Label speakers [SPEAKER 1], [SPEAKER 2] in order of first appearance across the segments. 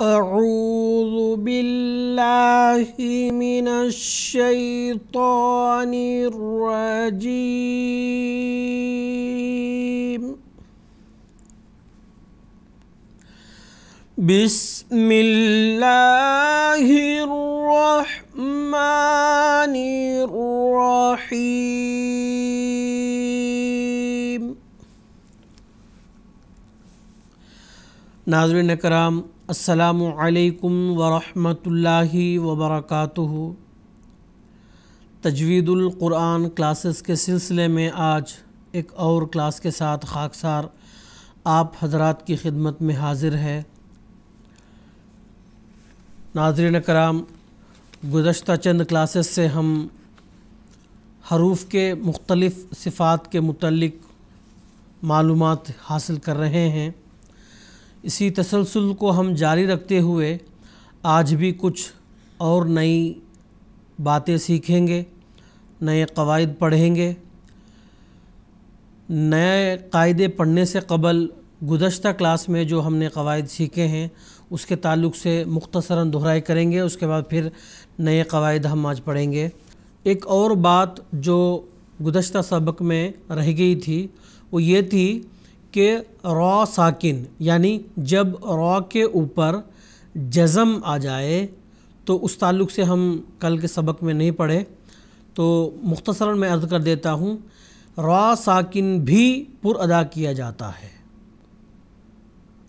[SPEAKER 1] أعوذ بالله من الشيطان الرجيم بسم الله الرحمن الرحيم ناظرين اکرام असलकम वरहमतुल्लि वबरक क़ुरान क्लासेस के सिलसिले में आज एक और क्लास के साथ खाकसार आप हजरात की खिदमत में हाजिर है नाजरन कराम गुज्त चंद क्लासेस से हम हरूफ के मुख्तलफ़ सिफ़ात के मतलब मालूम हासिल कर रहे हैं इसी तसलसल को हम जारी रखते हुए आज भी कुछ और नई बातें सीखेंगे नए कवायद पढ़ेंगे नए कायदे पढ़ने से कबल गुज्त क्लास में जो हमने कवायद सीखे हैं उसके ताल्लुक से मुख्तसरा दोहराई करेंगे उसके बाद फिर नए कवायद हम आज पढ़ेंगे एक और बात जो गुज्त सबक में रह गई थी वो ये थी के रॉ साकिन यानी जब रॉ के ऊपर जज़म आ जाए तो उस ताल्लुक़ से हम कल के सबक में नहीं पढ़े तो मुख्तसरा मैं अर्ज़ कर देता हूँ रॉ साकिन भी पुर अदा किया जाता है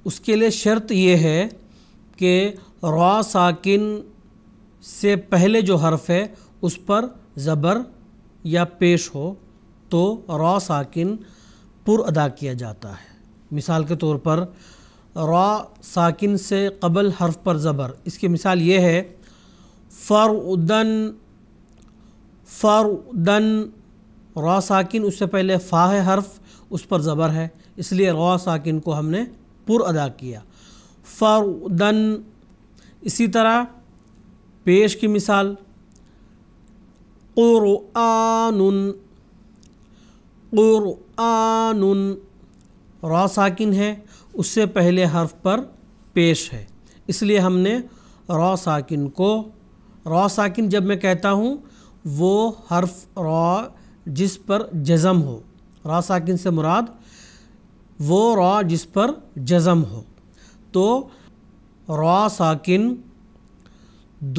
[SPEAKER 1] उसके लिए शर्त यह है कि रॉ साकिन से पहले जो हर्फ है उस पर ज़बर या पेश हो तो रॉ साकिन पुर अदा किया जाता है मिसाल के तौर पर रा साकिन से कबल हर्फ पर ज़बर इसकी मिसाल ये है फ़रदन फ़रदन रा साकिन उससे पहले फ़ा है हर्फ उस पर ज़बर है इसलिए रा साकिन को हमने पुर अदा किया फ़रदन इसी तरह पेश की मिसाल क़ुरान रा साकिन है उससे पहले हर्फ पर पेश है इसलिए हमने रा साकिन को रा साकिन जब मैं कहता हूँ वो हर्फ रा जिस पर जज़म हो रा साकिन से मुराद वो रा जिस पर जज़म हो तो रा साकिन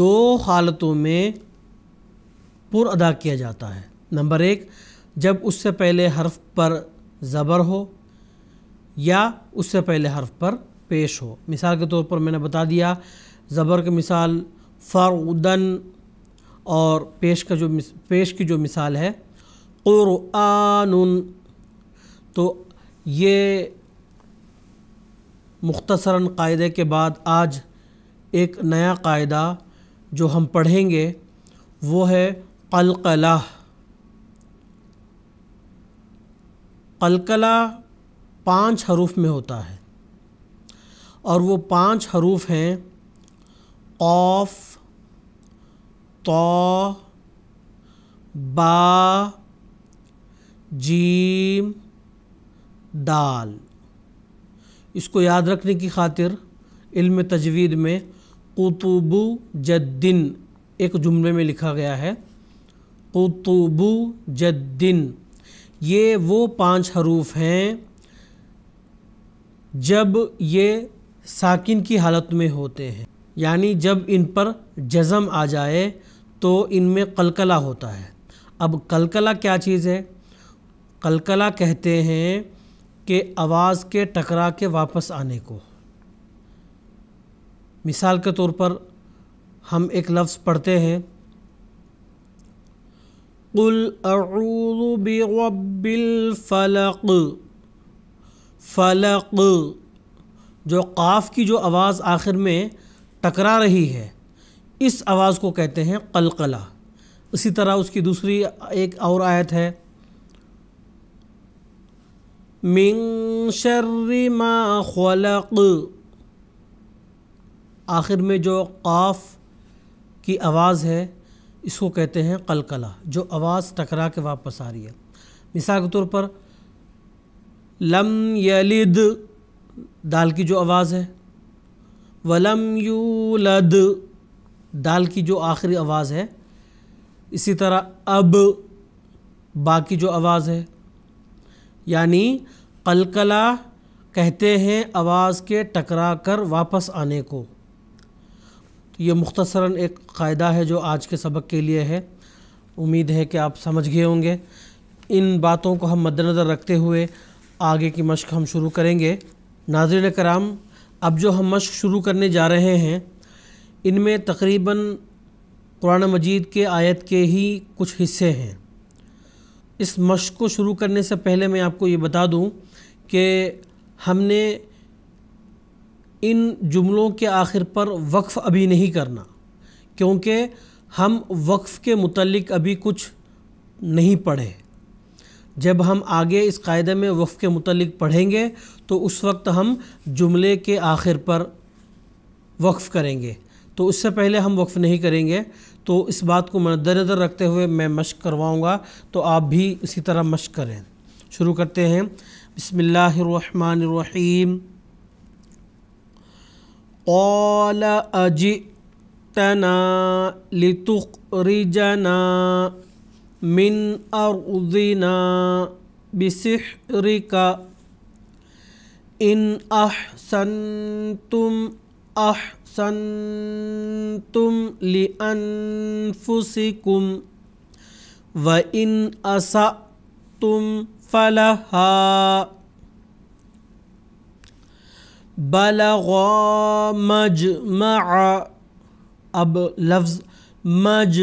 [SPEAKER 1] दो हालतों में पुर अदा किया जाता है नंबर एक जब उससे पहले हर्फ पर ज़बर हो या उससे पहले हर्फ पर पेश हो मिसाल के तौर पर मैंने बता दिया ज़बर की मिसाल फ़ारदन और पेश का जो पेश की जो मिसाल है क़ुरान तो ये मुख्तसरा कायदे के बाद आज एक नया कायदा जो हम पढ़ेंगे वो है कलकला कलकला पांच हरूफ में होता है और वो पांच हरूफ हैं कौफ तो बा जीम दाल इसको याद रखने की खातिर इल्म तजवीद में कुतुबु जद्दिन एक जुमले में लिखा गया है कुतुबु जद्दिन ये वो पांच हरूफ हैं जब ये साकिन की हालत में होते हैं यानी जब इन पर जज़म आ जाए तो इनमें कलकला होता है अब कलकला क्या चीज़ है कलकला कहते हैं कि आवाज़ के टकरा के वापस आने को मिसाल के तौर पर हम एक लफ्ज़ पढ़ते हैं قل أعوذ برب الفلق فلق जो काफ़ की जो आवाज़ आखिर में टकरा रही है इस आवाज़ को कहते हैं कलकला इसी तरह उसकी दूसरी एक और आयत है मिंग मा खलक आखिर में जो काफ़ की आवाज़ है इसको कहते हैं कलकला जो आवाज़ टकरा के वापस आ रही है मिसाल के तौर पर लम यलिद दाल की जो आवाज़ है वलम यूलद दाल की जो आखिरी आवाज़ है इसी तरह अब बाकी जो आवाज़ है यानी कलकला कहते हैं आवाज़ के टकरा कर वापस आने को ये मुख्तसरा एक कायदा है जो आज के सबक के लिए है उम्मीद है कि आप समझ गए होंगे इन बातों को हम मद्दनज़र रखते हुए आगे की मश्क हम शुरू करेंगे नाजिल कराम अब जो हम मश्क शुरू करने जा रहे हैं इनमें तकरीबन कुरान मजीद के आयत के ही कुछ हिस्से हैं इस मश्क को शुरू करने से पहले मैं आपको ये बता दूं कि हमने इन जुमलों के आखिर पर वक्फ़ अभी नहीं करना क्योंकि हम वक्फ़ के मुतलक अभी कुछ नहीं पढ़े जब हम आगे इस कायदे में वक्फ़ के मुतलक पढ़ेंगे तो उस वक्त हम जुमले के आखिर पर वक्फ़ करेंगे तो उससे पहले हम वक्फ़ नहीं करेंगे तो इस बात को मद्दनज़र रखते हुए मैं मश्क करवाऊँगा तो आप भी इसी तरह मश्क करें शुरू करते हैं बसमिल्लर قال أجئتنا لتخرجنا من أرضنا بسحرك إن أحسنتم أحسنتم لأنفسكم وإن أسأتم فلها बलगा मज अब लफ्ज़ मज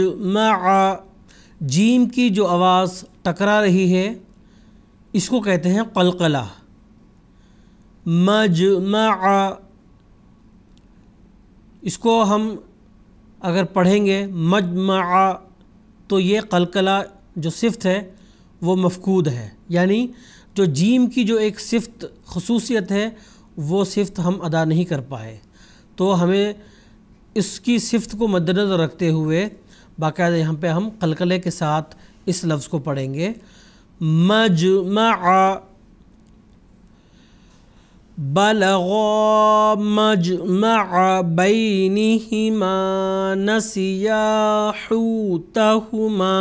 [SPEAKER 1] जीम की जो आवाज़ टकरा रही है इसको कहते हैं कलकला मज इसको हम अगर पढ़ेंगे मज तो ये कलकला जो सिफ्त है वो मफकूद है यानी जो जीम की जो एक सिफ्त खसूसियत है वो सिफ्त हम अदा नहीं कर पाए तो हमें इसकी सिफ्त को मद्दनज़र रखते हुए बाकायदा यहाँ पे हम कलकले के साथ इस लफ्ज़ को पढ़ेंगे मजमा बलगो मजमा बैनिहिमा नसिया हूतहुमा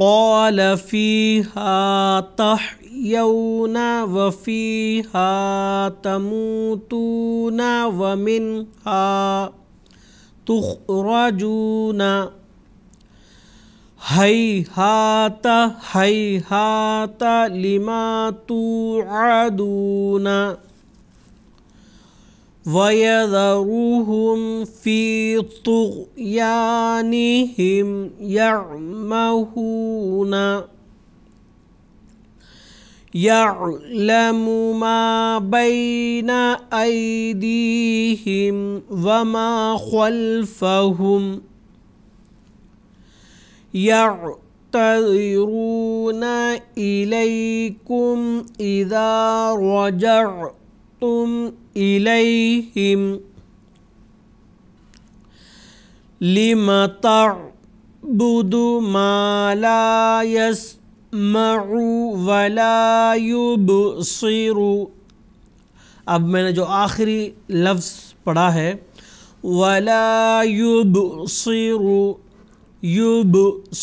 [SPEAKER 1] قال فيها تحيون وفيها تموتون ومنها تخرجون هيهات هيهات لما توعدون ويذرهم في طغيانهم يعمهون يعلم ما بين أيديهم وما خلفهم يعتذرون إليكم إذا رجعتم तुम इलैहिम लिमता बुदु माला मरु वला सिरु अब मैंने जो आखिरी लफ्ज़ पढ़ा है वला युब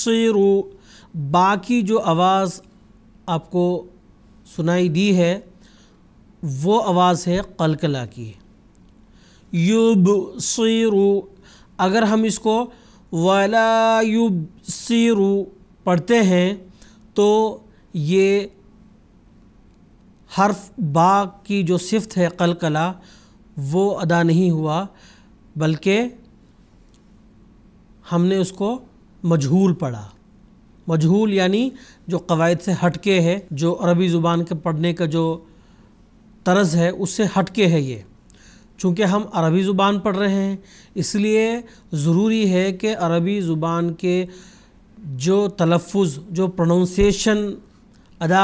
[SPEAKER 1] सिरु बाकी जो आवाज़ आपको सुनाई दी है वो आवाज़ है कलकला की युब सीरू अगर हम इसको वाला युब सीरू पढ़ते हैं तो ये हर्फ बा की जो सिफ्त है कलकला वो अदा नहीं हुआ बल्कि हमने उसको मजहूल पढ़ा मजहूल यानी जो कवायद से हटके है जो अरबी ज़ुबान के पढ़ने का जो तर्ज है उससे हटके है ये चूँकि हम अरबी ज़ुबान पढ़ रहे हैं इसलिए ज़रूरी है कि अरबी ज़ुबान के जो तलफ़ जो प्रोनाउंसिएशन अदा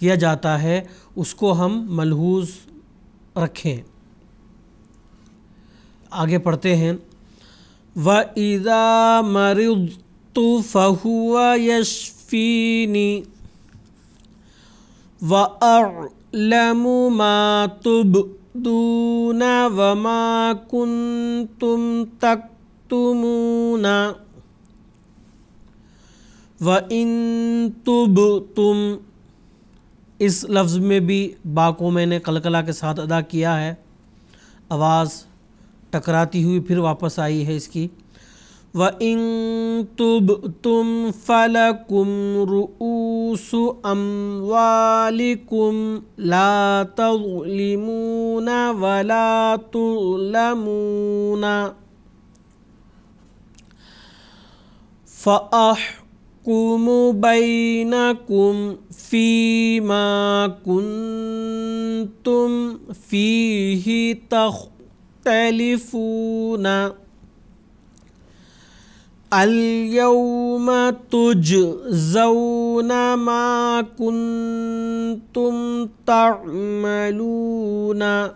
[SPEAKER 1] किया जाता है उसको हम मलहूज रखें आगे पढ़ते हैं व ईदा मरुद तो फ़हुआ यशफ़ीनी व تعلم ما تبدون وما इस लफ्ज़ में भी बा को मैंने कलकला के साथ अदा किया है आवाज़ टकराती हुई फिर वापस आई है इसकी وإن تبتم فلكم رؤوس أموالكم لا تظلمون ولا تظلمون فأحكم بينكم فيما كنتم فيه تختلفون اليوم تجزون ما كنتم تعملون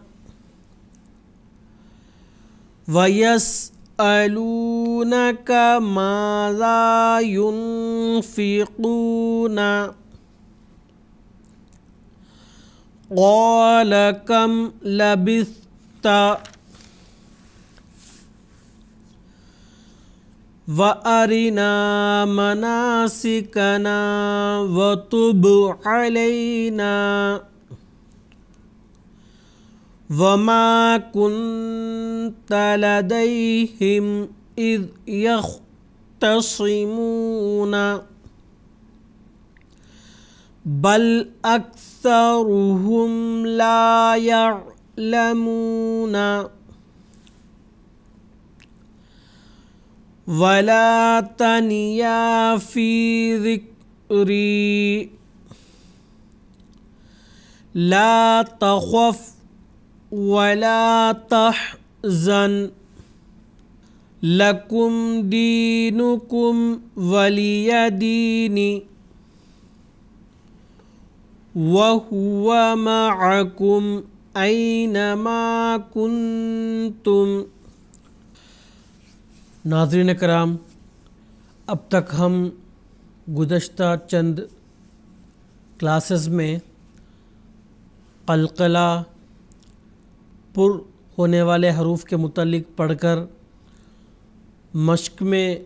[SPEAKER 1] ويسألونك ماذا ينفقون قال كم لبثت وأرنا مناسكنا وتب علينا وما كنت لديهم إذ يختصمون بل أكثرهم لا يعلمون ولا تنيا في ذكري لا تخف ولا تحزن لكم دينكم ولي ديني وهو معكم أينما كنتم नाजरन कराम अब तक हम गुज्त चंद क्लासेस में कलकला पुर होने वाले हरूफ के मतलब पढ़कर मश्क में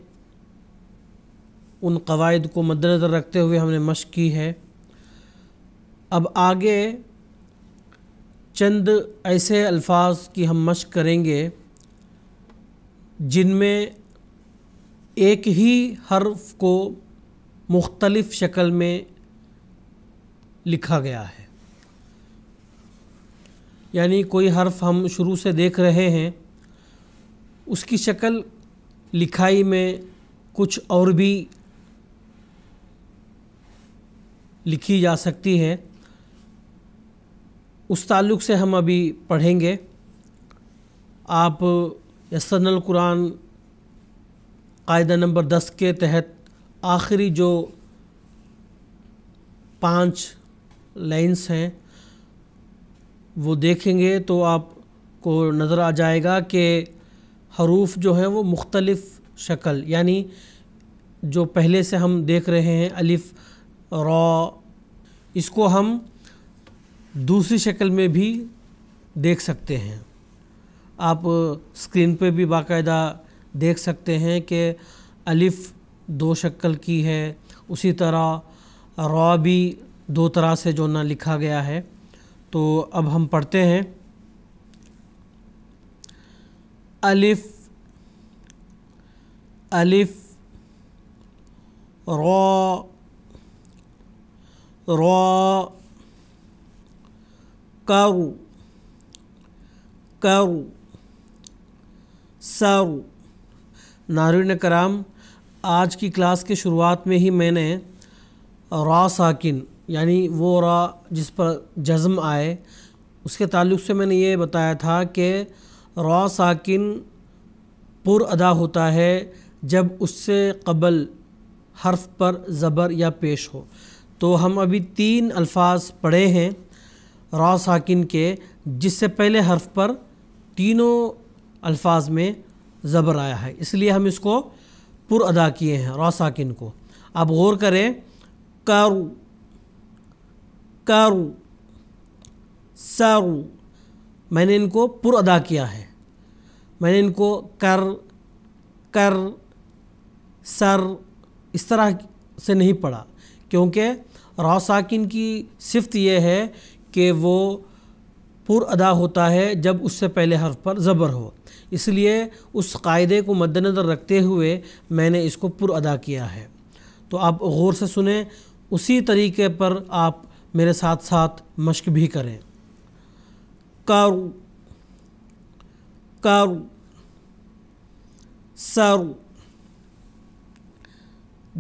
[SPEAKER 1] उन कवायद को मद्दनज़र रखते हुए हमने मश्क की है अब आगे चंद ऐसे अल्फाज की हम मश्क करेंगे जिनमें एक ही हर्फ को मुख्तलिफ़ शक्ल में लिखा गया है यानी कोई हर्फ हम शुरू से देख रहे हैं उसकी शक्ल लिखाई में कुछ और भी लिखी जा सकती है उस ताल्लुक़ से हम अभी पढ़ेंगे आप एसनल कुरान कायदा नंबर दस के तहत आखिरी जो पांच लाइंस हैं वो देखेंगे तो आपको नज़र आ जाएगा कि हरूफ जो हैं वो मुख्तलफ़ शक्ल यानी जो पहले से हम देख रहे हैं अलिफ़ रॉ इसको हम दूसरी शक्ल में भी देख सकते हैं आप स्क्रीन पे भी बाकायदा देख सकते हैं कि अलिफ़ दो शक्ल की है उसी तरह रॉ भी दो तरह से जो ना लिखा गया है तो अब हम पढ़ते हैं अलिफ़ अलिफ़ रॉ रॉ कऊ करु सर्व नारायण कराम आज की क्लास के शुरुआत में ही मैंने रा साकिन यानी वो रा जिस पर जज्म आए उसके ताल्लुक से मैंने ये बताया था कि रा साकिन पुर अदा होता है जब उससे कबल हर्फ पर ज़बर या पेश हो तो हम अभी तीन अल्फाज पढ़े हैं रा साकिन के जिससे पहले हर्फ पर तीनों अल्फाज में ज़बर आया है इसलिए हम इसको पुर अदा किए हैं रौसाकिन को आप गौर करें कारु कारु सारु मैंने इनको पुर अदा किया है मैंने इनको कर कर सर इस तरह से नहीं पढ़ा क्योंकि रौसाकिन की सिफ्त यह है कि वो पुर अदा होता है जब उससे पहले हर्फ पर ज़बर हो इसलिए उस कायदे को मद्दनज़र रखते हुए मैंने इसको पुर अदा किया है तो आप गौर से सुने उसी तरीके पर आप मेरे साथ साथ मश्क भी करें कारू सर सरु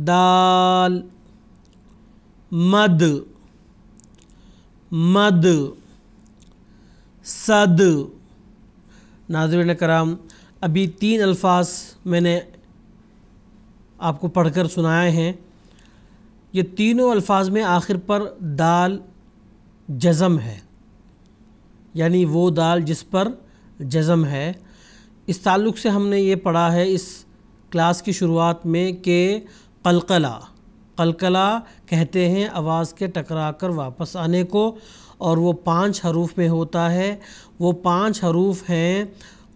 [SPEAKER 1] दाल मद मद सद नाजरन कराम अभी तीन अल्फाज मैंने आपको पढ़कर सुनाए हैं ये तीनों अल्फाज में आखिर पर दाल जज़म है यानी वो दाल जिस पर जज़म है इस ताल्लुक़ से हमने ये पढ़ा है इस क्लास की शुरुआत में कि कलकला कलकला कहते हैं आवाज़ के टकरा कर वापस आने को और वो पांच हरूफ में होता है वो पांच हरूफ हैं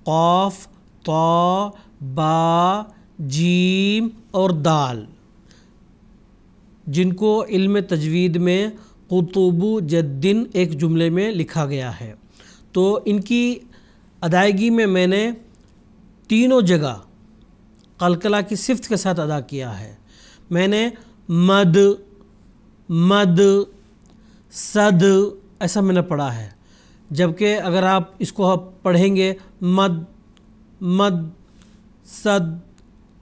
[SPEAKER 1] कौफ तो बा जीम और दाल जिनको इल्म तजवीद में कुतुबु जद्दिन एक जुमले में लिखा गया है तो इनकी अदायगी में मैंने तीनों जगह कलकला की सिफ्त के साथ अदा किया है मैंने मद मद सद ऐसा मैंने पढ़ा है जबकि अगर आप इसको आप पढ़ेंगे मद मद सद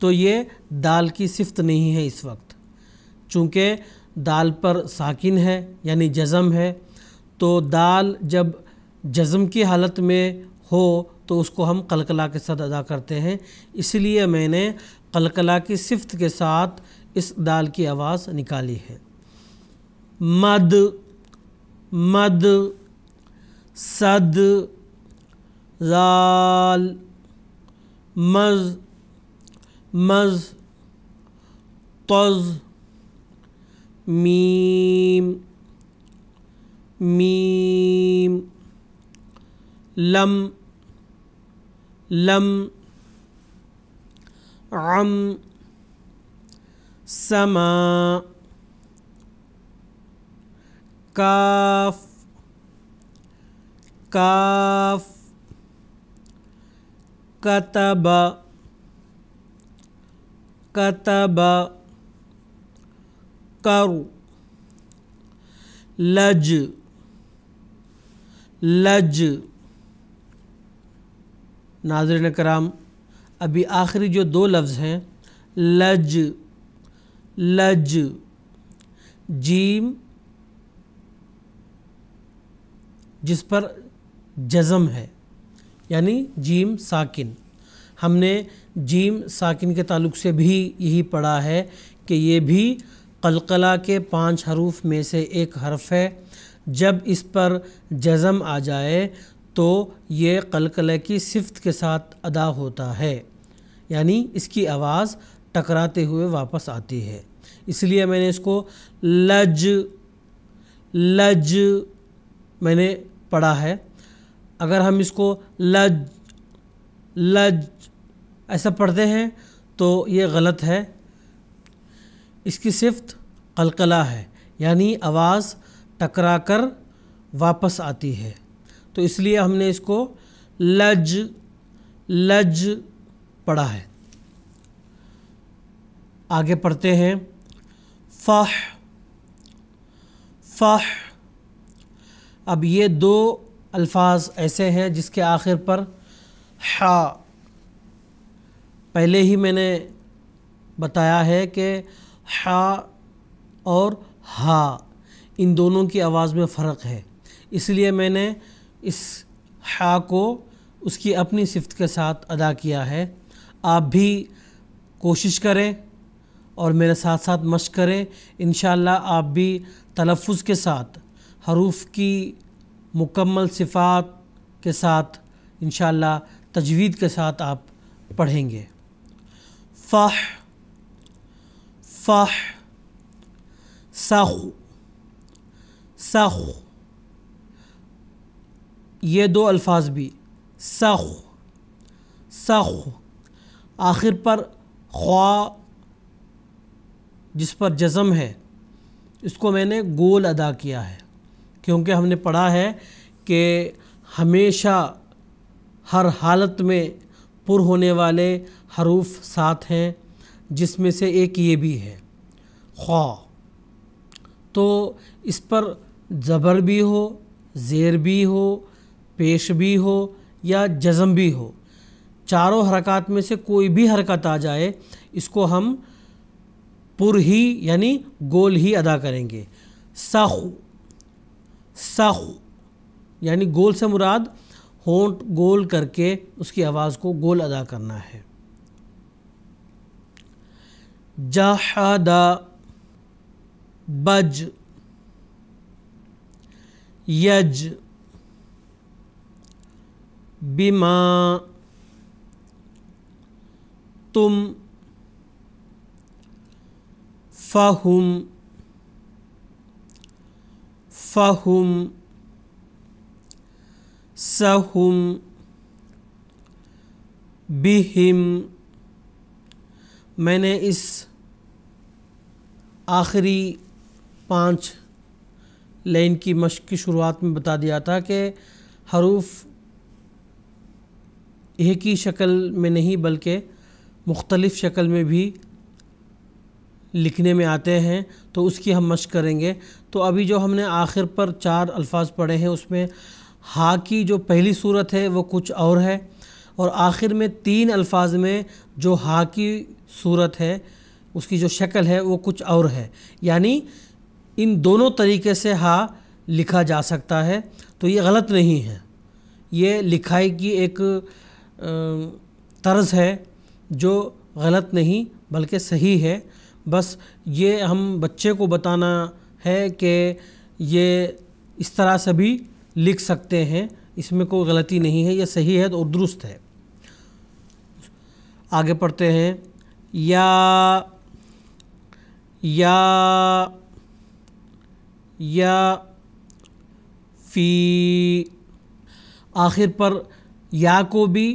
[SPEAKER 1] तो ये दाल की सिफ्त नहीं है इस वक्त चूँकि दाल पर साकिन है यानी जज़म है तो दाल जब जज़म की हालत में हो तो उसको हम कलकला के साथ अदा करते हैं इसलिए मैंने कलकला की सिफ्त के साथ इस दाल की आवाज़ निकाली है मद مد صد زال مز مز طز ميم ميم لم لم عم سما काफ काफ कतब कतब कर लज लज नाजरन कराम अभी आखिरी जो दो लफ्ज़ हैं लज लज जीम जिस पर जज़म है यानी जीम साकिन हमने जीम साकिन के ताल्लुक से भी यही पढ़ा है कि ये भी कलकला के पांच हरूफ में से एक हरफ है जब इस पर जज़म आ जाए तो ये कलकले की सिफ्त के साथ अदा होता है यानी इसकी आवाज़ टकराते हुए वापस आती है इसलिए मैंने इसको लज लज मैंने पढ़ा है अगर हम इसको लज लज ऐसा पढ़ते हैं तो ये गलत है इसकी सिफ्त कलकला है यानी आवाज़ टकरा कर वापस आती है तो इसलिए हमने इसको लज लज पढ़ा है आगे पढ़ते हैं फ़ाह फ़ाह अब ये दो अल्फाज ऐसे हैं जिसके आखिर पर हा पहले ही मैंने बताया है कि हा और हा इन दोनों की आवाज़ में फ़र्क है इसलिए मैंने इस हा को उसकी अपनी सिफ्त के साथ अदा किया है आप भी कोशिश करें और मेरे साथ साथ मश करें इन आप भी तलफ़ के साथ हरूफ की मुकम्मल सिफ़ात के साथ इन तजवीद के साथ आप पढ़ेंगे फ़ाह फ़ाह साखु साखु ये दो अल्फाज भी साखु साखु आखिर पर ख्वा जिस पर जज़म है इसको मैंने गोल अदा किया है क्योंकि हमने पढ़ा है कि हमेशा हर हालत में पुर होने वाले हरूफ सात हैं जिसमें से एक ये भी है ख्वा तो इस पर ज़बर भी हो ज़ेर भी हो पेश भी हो या जज़म भी हो चारों हरकत में से कोई भी हरकत आ जाए इसको हम पुर ही यानी गोल ही अदा करेंगे सख़ साहु यानी गोल से मुराद होंठ गोल करके उसकी आवाज़ को गोल अदा करना है जहादा बज यज बीमा तुम फाहुम फ़हुम सहुम बिहिम मैंने इस आखिरी पांच लाइन की मश की शुरुआत में बता दिया था कि हरूफ एक ही शक्ल में नहीं बल्कि मुख्तलिफ़ शक्ल में भी लिखने में आते हैं तो उसकी हम मश्क करेंगे तो अभी जो हमने आखिर पर चार अल्फाज पढ़े हैं उसमें हा की जो पहली सूरत है वो कुछ और है और आखिर में तीन अल्फाज में जो हा की सूरत है उसकी जो शक्ल है वो कुछ और है यानी इन दोनों तरीके से हा लिखा जा सकता है तो ये गलत नहीं है ये लिखाई की एक तर्ज़ है जो गलत नहीं बल्कि सही है बस ये हम बच्चे को बताना है कि ये इस तरह से भी लिख सकते हैं इसमें कोई गलती नहीं है यह सही है और दुरुस्त है आगे पढ़ते हैं या या या फ़ी आखिर पर या को भी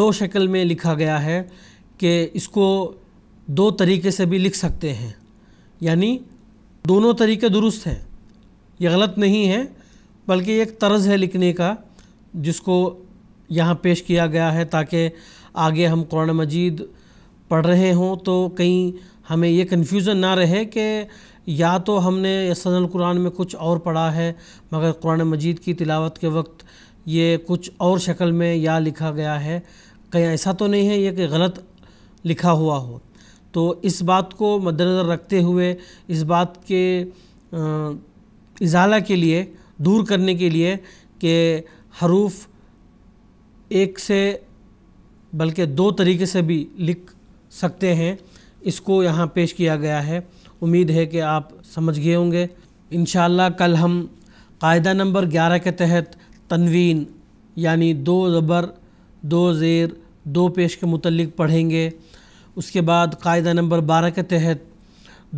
[SPEAKER 1] दो शक्ल में लिखा गया है कि इसको दो तरीके से भी लिख सकते हैं यानी दोनों तरीके दुरुस्त हैं ये गलत नहीं है बल्कि एक तर्ज है लिखने का जिसको यहाँ पेश किया गया है ताकि आगे हम कुरान मजीद पढ़ रहे हों तो कहीं हमें ये कन्फ्यूज़न ना रहे कि या तो हमने सदन कुरान में कुछ और पढ़ा है मगर कुरान मजीद की तिलावत के वक्त ये कुछ और शक्ल में या लिखा गया है कहीं ऐसा तो नहीं है ये कि गलत लिखा हुआ हो तो इस बात को मद्दनज़र रखते हुए इस बात के इजाला के लिए दूर करने के लिए कि हरूफ एक से बल्कि दो तरीके से भी लिख सकते हैं इसको यहाँ पेश किया गया है उम्मीद है कि आप समझ गए होंगे इन कल हम कायदा नंबर ग्यारह के तहत तनवीन यानी दो ज़बर दो ज़ेर दो पेश के मुतलिक पढ़ेंगे उसके बाद कायदा नंबर बारह के तहत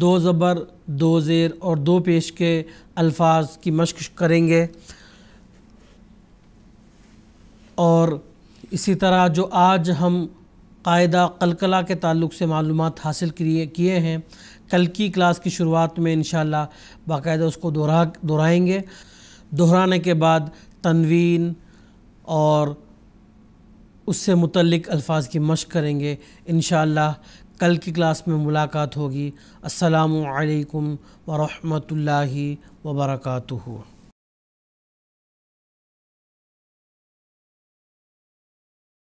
[SPEAKER 1] दो ज़बर दो ज़ेर और दो पेश के अल्फाज की मश्क़ करेंगे और इसी तरह जो आज हम कायदा कलकला के ताल्लुक से मालूम हासिल किए किए हैं कल की क्लास की शुरुआत में इन बाकायदा उसको दोहरा दोहराएंगे दोहराने के बाद तनवीन और उससे मुतलक अल्फाज की मश्क करेंगे इन कल की क्लास में मुलाकात होगी असलकम वरहमल वबरकू